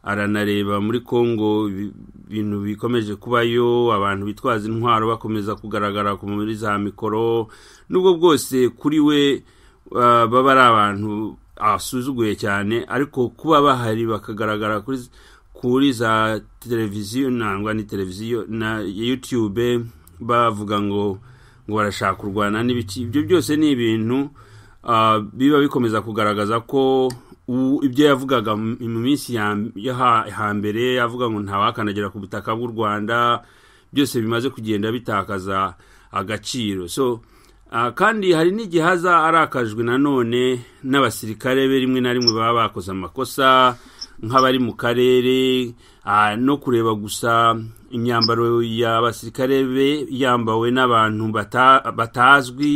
aranareba muri congo ibintu bikomeje kubayo abantu bitwaza intwaro bakomeza kugaragara muri za mikoro nubwo bwose kuri we ah, baba ari abantu asuzuguye cyane ariko kuba bahari bakagaragara kuri za televiziyo nangwa ni televiziyo na yutube bavuga ngo ngo barashaka kurwana n'ibiki ibyo byose ni ibintu ah, biba bikomeza kugaragaza ko ibyo yavugaga mu minsi yo hambere yavuga ngo ntawakandagira ku butaka bw'u rwanda byose bimaze kugenda bitakaza agaciro so kandi hari n'igihe haza arakajwe nanone n'abasirikare be rimwe na rimwe baba bakoze amakosa nk'abari mu karere no kureba gusa imyambaro y'abasirikare be yambawe n'abantu batazwi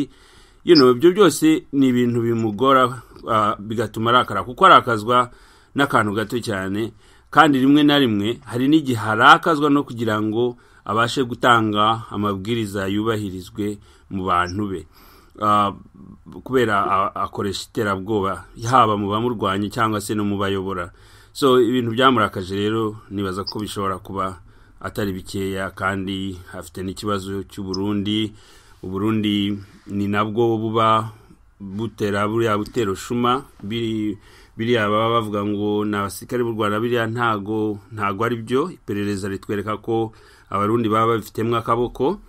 yewe ibyo byose ni ibintu bimugora ah, bigatuma arakara kuko arakazwa n'akantu gato cyane kandi rimwe na rimwe hari n'igihe arakazwa no kugira ngo abashe gutanga amabwiriza yubahirizwe mu bantu be ah, kubera akoresha iterabwoba haba mu bamurwanya cyangwa se no mu bayobora so ibintu byamurakaje rero nibaza ko bishobora kuba atari bikeya kandi afite n'ikibazo cy'uburundi uburundi ni nabwo buba butera buriya butero shuma biriya baba bavuga ngo ni abasirikare b'u rwanda biriya ntago ntago ari byo iperereza ritwereka ko abarundi baba babifitemo akaboko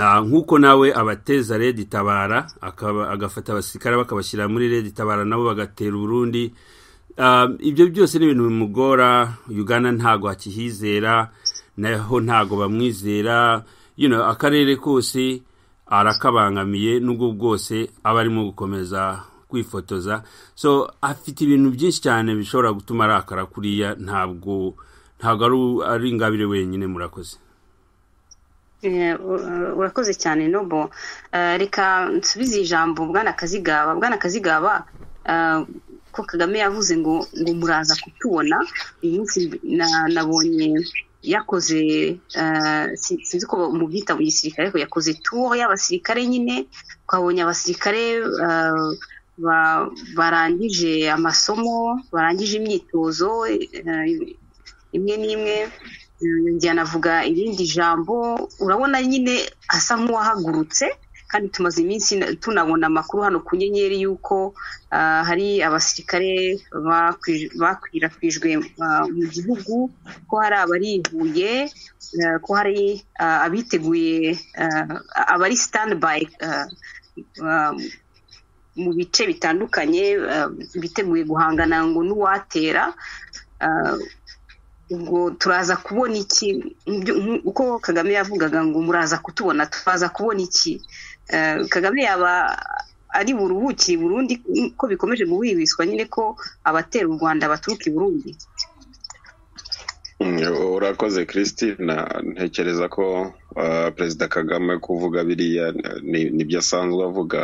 ah, nk'uko nawe abateza redi tabara agafata abasirikare bakabashyira muri redi tabara nabo bagatera uburundi ah, ibyo byose ni ibintu bimugora Uganda ntago akihizera naho ntago bamwizera akarere kose arakabangamiye n'ubwo bwose aba arimo gukomeza kwifotoza so afite ibintu byinshi cyane bishobora gutuma arakara kuriya ntabwo ntabwo ari ingabire wenyine murakoze eh, urakoze cyane nobo eh, reka nsubize ijambo bwana kazigaba bwana kazigaba eh, ko kagame yavuze ngo ngo muraza kutubona uyu munsi nabonye yakoze eh, sinzi ko mubyita mu gisirikare ariko yakoze tuwo y'abasirikare nyine twabonye abasirikare eh, barangije amasomo barangije imyitozo eh, imwe n'imwe njyana avuga irindi jambo urabona nyine asa nk'uwahagurutse kandi tumaze iminsi tunabona amakuru hano ku nyenyeri y'uko ah, hari abasirikare bakwirakwijwe ah, mu gihugu ko hari abarihuye eh, ko hari ah, abiteguye abari standby mu bice bitandukanye biteguye guhangana ngo n'uwatera ubwo turaza kubona iki uko kagame yavugaga ngo muraza kutubona turaza kubona iki Eh, kagame yaba ari buruhukire i burundi ko bikomeje guhwibiswa nyine ko abatera u rwanda baturuka i burundi mm, urakoze christine ntekereza ko eh, perezida kagame kuvuga biriya nibyo asanzwe avuga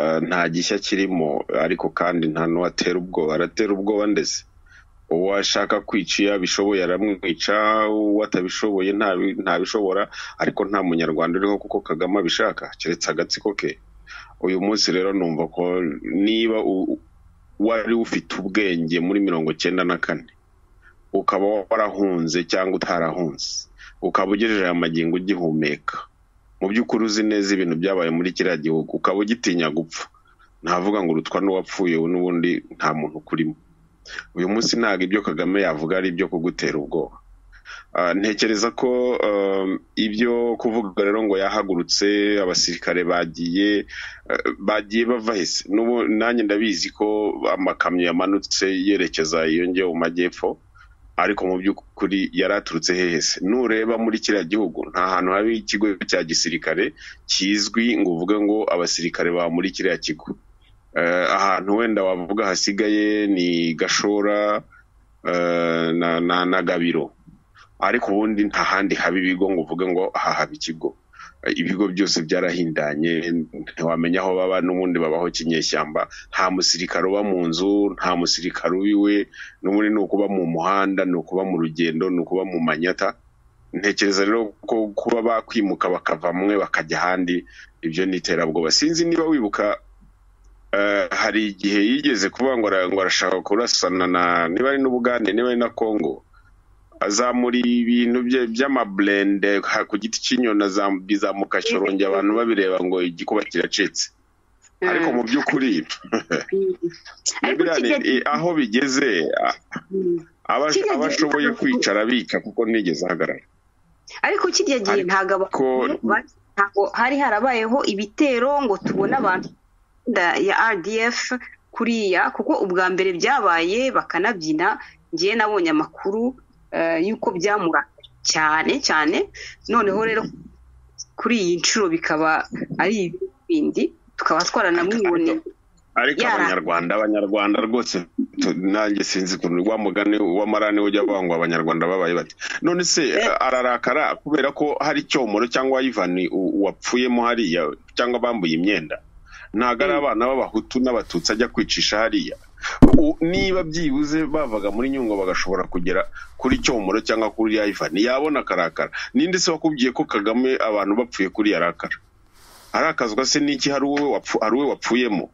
eh, nta gishya kirimo ariko kandi nta n'uwatera ubwoba aratera ubwoba ndetse uwashaka ashaka kwica iyo abishoboye aramwica uwo ntabishobora ariko nta munyarwanda uriho kuko kagame abishaka keretse agatsiko ke uyu munsi rero numva ko niba wari ufite ubwenge muri mirongo cyenda na kane ukaba warahunze cyangwa utarahunze ukaba ugejeje magingo ugihumeka mu by'ukuri uzi neza ibintu byabaye muri kiriya gihugu ukaba ugitinya gupfa ntavuga ngo urutwa n'uwapfuye n'ubundi nta muntu ukurimo uyu munsi ntabwo ibyo kagame yavuga ari ibyo kugutera ubwoba ah, ntekereza ko um, ibyo kuvuga rero ngo yahagurutse abasirikare bagiye eh, bagiye bava hese nanjye ndabizi ko amakamyo yamanutse yerekeza iyo yongeye mu majyepfo ariko mu by'ukuri yari aturutse hehese nureba muri kiriya gihugu nta hantu habi ikigo cya gisirikare kizwi ngo uvuge ngo abasirikare baba muri kiriya kigo Eh, ahantu wenda wavuga hasigaye ni gashora eh, na gabiro ariko ubundi nta handi haba ibigo ngo uvuge ngo aha haba ikigo eh, ibigo byose byarahindanye ntiwamenya aho baba n'ubundi babaho kinyeshyamba nta musirikare uba mu nzu nta musirikare ubiwe n'ubundi ni ukuba mu muhanda ni ukuba mu rugendo ni ukuba mu manyata ntekereza rero ko kuba bakwimuka bakava bamwe bakajya ahandi ibyo ni iterabwoba sinzi niba wibuka Eh, hari igihe yigeze kuvuga ngo arashaka kurasana na niba ari n'Ubugande niba ari na Congo azamura ibintu bye by'amaburende ku giti cy'inyoni bizamuka shorongi abantu babireba ngo igikuba kiracitse ariko mu by'ukuri aho bigeze hmm. aba kwicara abika kuko nigeze ahagarara ariko kijya gihe ntabwo hari harabayeho ibitero ngo tubone abantu ya rdf kuriya kuko ubwa mbere byabaye bakanabyina ngewe nabonye amakuru eh, y'uko byamura cyane cyane noneho rero kuri iyi nshuro bikaba ari ibindi tukaba twaranamwiboneye ariko abanyarwanda abanyarwanda rwose nanjye sinzi ukuntu wa mugani w'amarani ujya bangwa abanyarwanda babaye bati none se eh. ararakara kubera ko hari icyomoro cyangwa yivani wapfuyemo hariya cyangwa bambuye imyenda ntabwo ari hmm. abana b'abahutu n'abatutsi ajya kwicisha hariya niba byibuze bavaga muri nyungwe bagashobora kugera kuri cyomoro cyangwa kuri yayivani yabona akarakara ninde se wakubwiye ko kagame abantu bapfuye kuri yarakara arakazwa se n'iki hari uwe wapfuyemo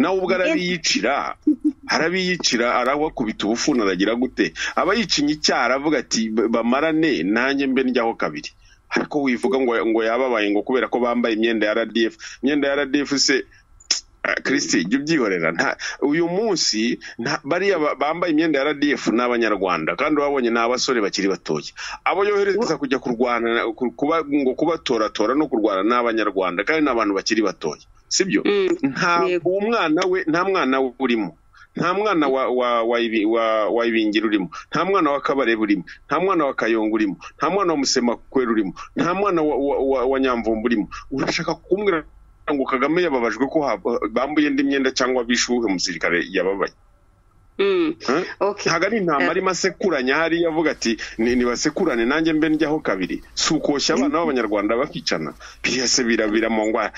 nawe ubwo arabiyicira arabiyicira arabakubita ubufuna aragira gute aba yicinye icyara aravuga ati bamarane nanjye mbe njyaho kabiri ariko wivuga ngo ngo yababaye ngo kubera ko bambaye imyenda ya RDF imyenda ya RDF se kirisiti jya ubyihorera uyu munsi bariya bambaye imyenda ya radiyefu ni abanyarwanda kandi babonye ni abasore bakiri batoya abo yohereza kujya kurwana ngo kubatoratora no kurwana ni abanyarwanda kandi ni abantu bakiri batoya si byo mm. nta mwana we nta mwana we urimo nta mwana wayibingira urimo nta mwana wa kabarebe urimo nta mwana wa kayonga urimo nta mwana wa musemakwera urimo nta mwana wa nyamvumba urimo urashaka kumbwira ngo kagame yababajwe ko bambuye indi myenda cyangwa bishuhe umusirikare yababaye ntabwo ari intama arimo asekuranya hariya avuga ati ntibasekurane nanjye mbe njyaho kabiri si ukoshya abana b'abanyarwanda bakicana biyase birabira mu ngwara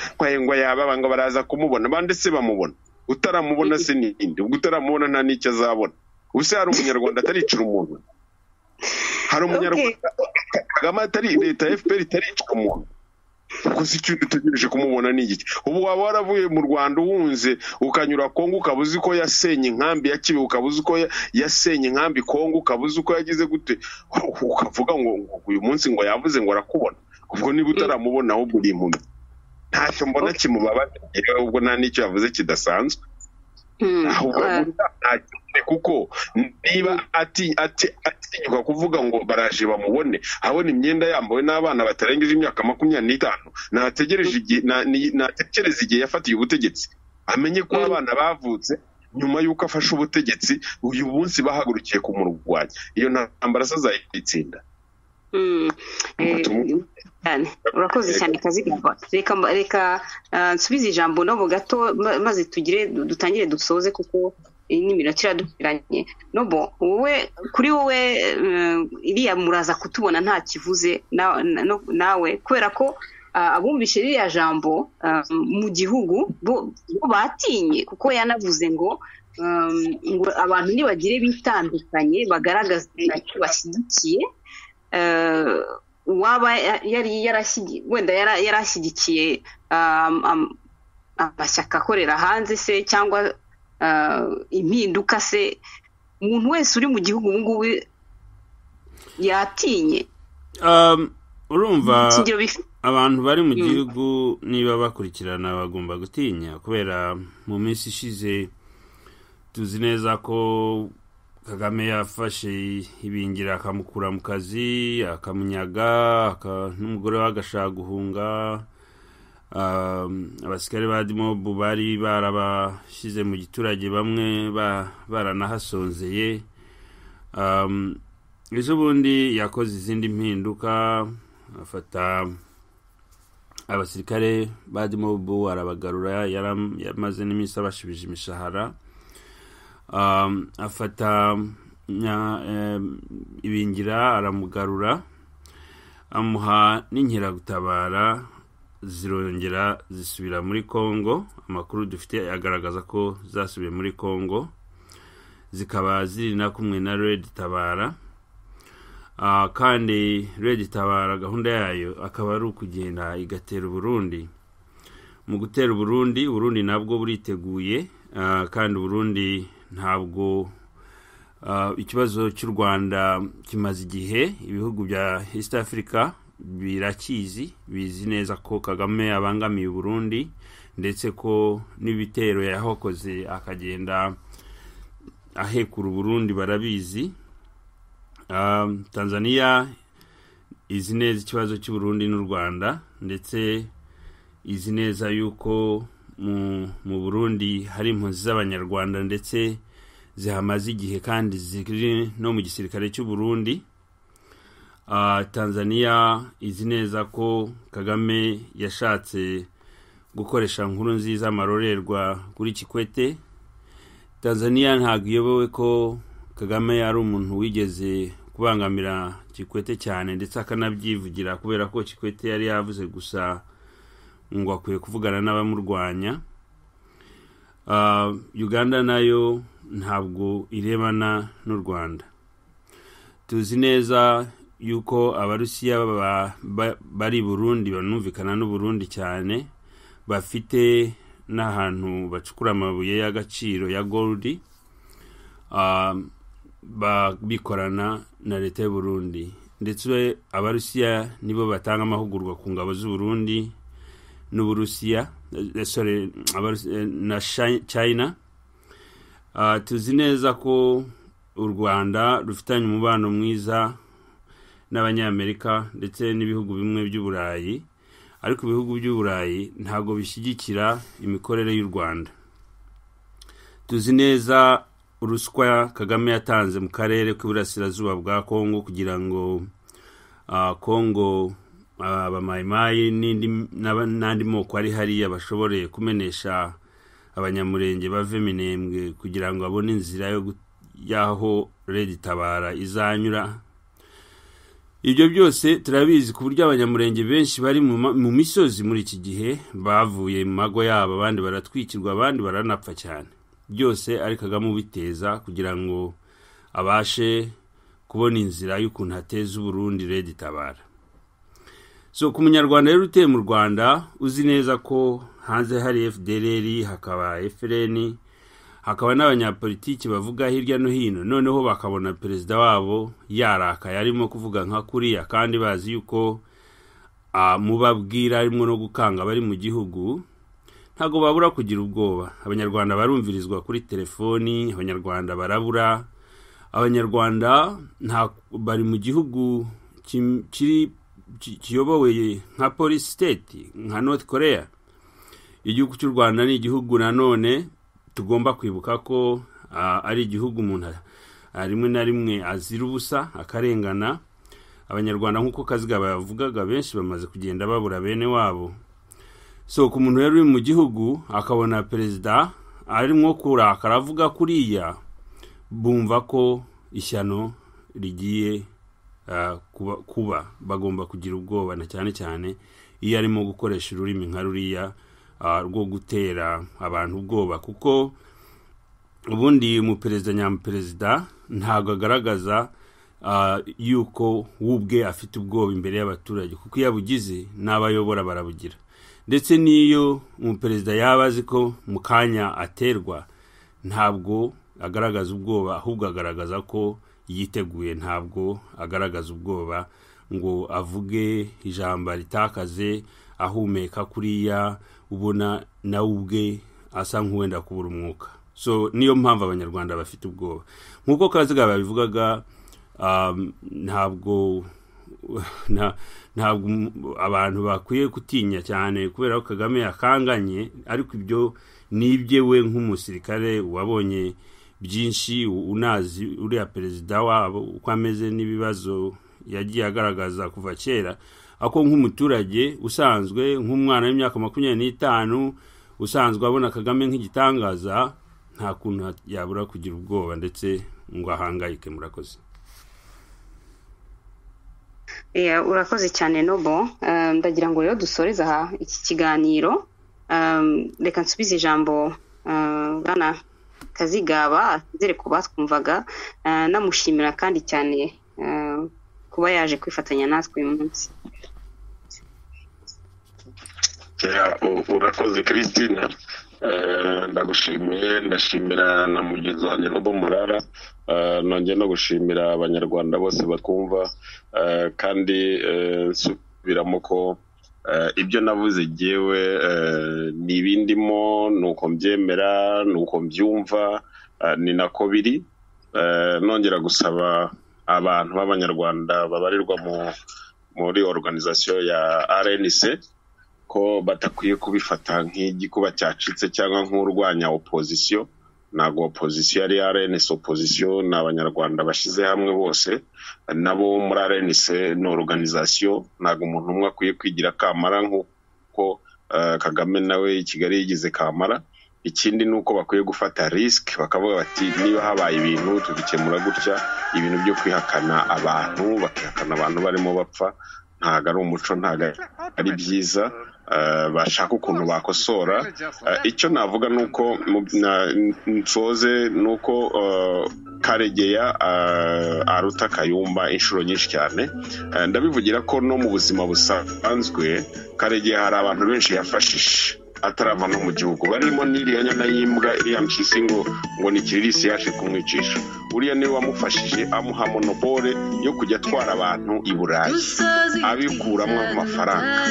ngo yaba ngo baraza kumubona banditse bamubona utaramubona se n'indi ubwo utaramubona nta n'icyo azabona ubuse hari umunyarwanda ataricira umuntu hari umunyarwanda kagame atari leta ya fpr itaricira umuntu kuko si icyo dutegereje kumubona ni igice ubu waba waravuye mu rwanda uhunze ukanyura kongo ukaba uzi ko yasenye inkambi ya kibe ukaba uzi ko yasenye inkambi kongo ukaba uzi ko yagize gute ukavuga ngo uyu munsi ngo yavuze ngo arakubona ubwo niba utaramubona ahubwo uri impumyi ntacyo mbona kimubabaza ubwo nta n'icyo yavuze kidasanzwe hmm. ah. kuko niba ati atinyuka kuvuga ngo baraje bamubone abona imyenda yambawe n'abana batarengeje imyaka makumyabiri n'itanu ntatekereza hmm. igihe yafatiye ubutegetsi amenye ko hmm. abana bavutse nyuma y'uko afashe ubutegetsi uyu munsi bahagurukiye kumurwanya iyo ntambara se azayitsinda Hmm. Eh, urakoze cyane kazi reka reka uh, nsubize ijambo nabo gato maze tugire dutangire dusoze kuko iyi ni iminota iradukwiranye nobo wowe kuri wowe uh, iriya muraza kutubona nta kivuze nawe kubera ko uh, abumvise ririya jambo um, mu gihugu bo batinye kuko yanavuze ngo um, abantu nibagire bitandukanye bagaragaza ibintu bashyigikiye uwaba yari yarashyigikiye wenda yari ashyigikiye um, amashyaka akorera hanze se cyangwa uh, impinduka se umuntu wese uri mu gihugu ubu ngubu yatinye um, urumva abantu bari mu hmm. gihugu niba bakurikirana bagomba gutinya kubera mu minsi ishize tuzi neza ko kagame yafashe ibingira akamukura mu kazi akamunyaga n'umugore we agashaka guhunga um, abasirikare ba dimobu bari barabashyize mu giturage bamwe baranahasonzeye um, ejo bundi yakoze izindi mpinduka afata abasirikare ba dimobu arabagarura yari amaze n'iminsi abashibije imishahara Um, afata ibingira aramugarura amuha n'inkeragutabara zirongera zisubira muri congo amakuru dufite agaragaza ko zasubiye muri congo zikaba ziri na kumwe na redi tabara ah, kandi redi tabara gahunda yayo akaba ari ukugenda igatera burundi mu gutera uburundi uburundi nabwo buriteguye ah, kandi burundi ntabwo uh, ikibazo cy'u rwanda kimaze igihe ibihugu bya east africa birakizi bizi neza ko kagame abangamiye Burundi ndetse ko n'ibitero yahokoze akagenda ahekura Burundi barabizi um, tanzania izi neza ikibazo cy'u Burundi n'u rwanda ndetse izi neza yuko mu burundi hari impunzi z'abanyarwanda ndetse zihamaze igihe kandi ziri no mu gisirikare cy'u Burundi ah, tanzania izi neza ko kagame yashatse gukoresha nkuru nziza amarorerwa kuri kikwete tanzania ntabwo iyobowe ko kagame yari umuntu wigeze kubangamira kikwete cyane ndetse akanabyivugira kubera ko kikwete yari yavuze gusa ngo akwiye kuvugana n'abamurwanya ah, uganda nayo ntabwo irebana n'u rwanda tuzi neza yuko abarusiya bari burundi banumvikana n'uburundi cyane bafite n'ahantu bacukura amabuye y'agaciro ya Goldi ah, bikorana na leta y'uburundi ndetse abarusiya nibo batanga amahugurwa ku ngabo z'uburundi n'uburusiya eh, eh, na china ah, tuzi neza ko u rwanda rufitanye umubano mwiza n'abanyamerika ndetse n'ibihugu bimwe by'uburayi ariko ibihugu by'uburayi ntabwo bishyigikira imikorere y'u rwanda tuzi neza uruswa kagame yatanze mu karere k'iburasirazuba bwa kongo kugira ngo ah, kongo abamayimayi n'andi moko ari hariya bashoboreye kumenesha abanyamurenge bave minembwe kugira ngo abone inzira y'aho rege tabara izanyura ibyo byose turabizi ku buryo abanyamurenge benshi bari mu misozi muri iki gihe bavuye mu mago yabo abandi baratwikirwa abandi baranapfa cyane byose ariko ubiteza kugira ngo abashe kubona inzira y'ukuntu hateza uburundi rege tabara so ku munyarwanda rero utuye mu rwanda uzi neza ko hanze hari fdr hakaba frn hakaba n'abanyapolitiki bavuga hirya no hino noneho bakabona perezida wabo yarakaye arimo kuvuga nka kuriya kandi bazi yuko mubabwira arimo no gukanga bari mu gihugu ntabwo babura kugira ubwoba abanyarwanda barumvirizwa kuri telefoni abanyarwanda barabura abanyarwanda bari mu gihugu kiri kiyobowe nka polisi siteti nka north korea igihugu cy'u rwanda ni igihugu nanone tugomba kwibuka ko ari igihugu umuntu rimwe na rimwe azira ubusa akarengana abanyarwanda nk'uko kaziga bavugaga benshi bamaze kugenda babura bene wabo so ku muntu rero uri mu gihugu akabona perezida arimo kurakara avuga kuriya bumva ko ishyano rigiye Uh, kuba bagomba kugira ubwoba na cyane cyane iyo arimo gukoresha ururimi nka ruriya uh, rwo gutera abantu ubwoba kuko ubundi umuperezida nyamuperezida ntabwo agaragaza uh, yuko we ubwe afite ubwoba imbere y'abaturage kuko iyo abugize n'abayobora barabugira ndetse n'iyo umuperezida yaba azi ko mu kanya aterwa ntabwo agaragaza ubwoba ahubwo agaragaza ko yiteguye ntabwo agaragaza ubwoba ngo avuge ijambo ritakaze ahumeka kuriya ubona nawe ubwe asa nk'uwenda kubura umwuka so niyo mpamvu abanyarwanda bafite ubwoba nk'uko kaziga babivugaga um, ntabwo ntabwo abantu bakwiye gutinya cyane kubera ko kagame yakanganye ariko ibyo ni ibye we nk'umusirikare wabonye byinshi unazi uriya perezida wabo uko ameze n'ibibazo yagiye agaragaza kuva kera ako nk'umuturage usanzwe nk'umwana w'imyaka makumyabiri n'itanu usanzwe abona kagame nk'igitangaza nta kuntu yabura kugira ubwoba ndetse ngo ahangayike murakoze urakoze cyane nobo ndagira ngo rero dusoreze aha iki kiganiro reka nsubize ijambo kazigaba asezere kuba batwumvaga eh, namushimira kandi cyane eh, kuba yaje kwifatanya natwe uyu munsi urakoze christine eh, ndagushimiye ndashimira na mugenzi wanjye murara nongeye no gushimira abanyarwanda bose batwumva kandi nsubiramo ko Eh, ibyo navuze ngewe eh, eh, ni ibindimo ni uko mbyemera ni uko mbyumva ni nako biri nongera gusaba abantu b'abanyarwanda babarirwa muri organizasiyo ya rnc ko batakwiye kubifata nk'igikuba cyacitse cyangwa nk'urwanya opozisiyo ntabwo opozisiyo ari rnc opozisiyo ni abanyarwanda bashyize hamwe bose nabo muri arenise ni oruganizasiyo ntabwo umuntu umwe akwiye kwigira kamara nk'uko eh, kagame nawe i kigali yigize kamara ikindi ni uko bakwiye gufata risk bakavuga bati niba habaye ibintu tubikemura gutya ibintu byo kwihakana abantu bakihakana abantu barimo bapfa ntabwo ari umuco ntabwo ari byiza eh, bashaka ukuntu bakosora eh, icyo navuga ni uko nsoze ni uko karegeya eh, aruta kayumba inshuro nyinshi cyane eh, ndabivugira ko no mu buzima busanzwe karegeya hari abantu benshi yafashije atarava no mu gihugu barimo n'iriya nyana y'imbwa iriya mpyisi ngo ngo ni kirisi yaje kumwicisha uriya niwe wamufashije amuha monopole yo kujya atwara abantu i burayi abikuramo amafaranga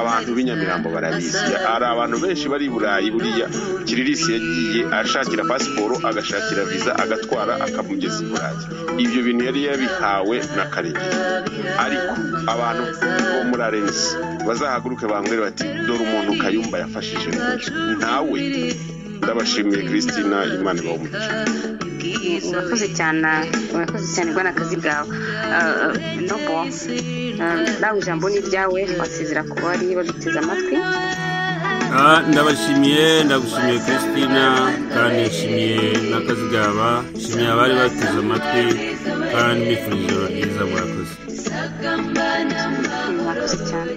abantu b'inyamirambo barabizi hari abantu benshi bari i burayi buriya kiririsi yagiye ashakira pasiporo agashakira viza agatwara akamugeza i burayi ibyo bintu yari yabihawe na karegeya ariko abantu bo muri arensi bazahaguruke bambwira bati dore umuntu kayumba yafashe wamfashije ntawe ndabashimiye christina imana ibaho umugisha urakoze cyane urakoze cyane rwanda akazi bwawe uh, nobo um, nawe ijambo ni ryawe wasezera ku bari baduteze amatwi ah, ndabashimiye ndagushimiye christina kandi nishimiye n'akazi bwaba nshimiye abari bateze amatwi kandi nifurije ijoro ryiza murakoze murakoze cyane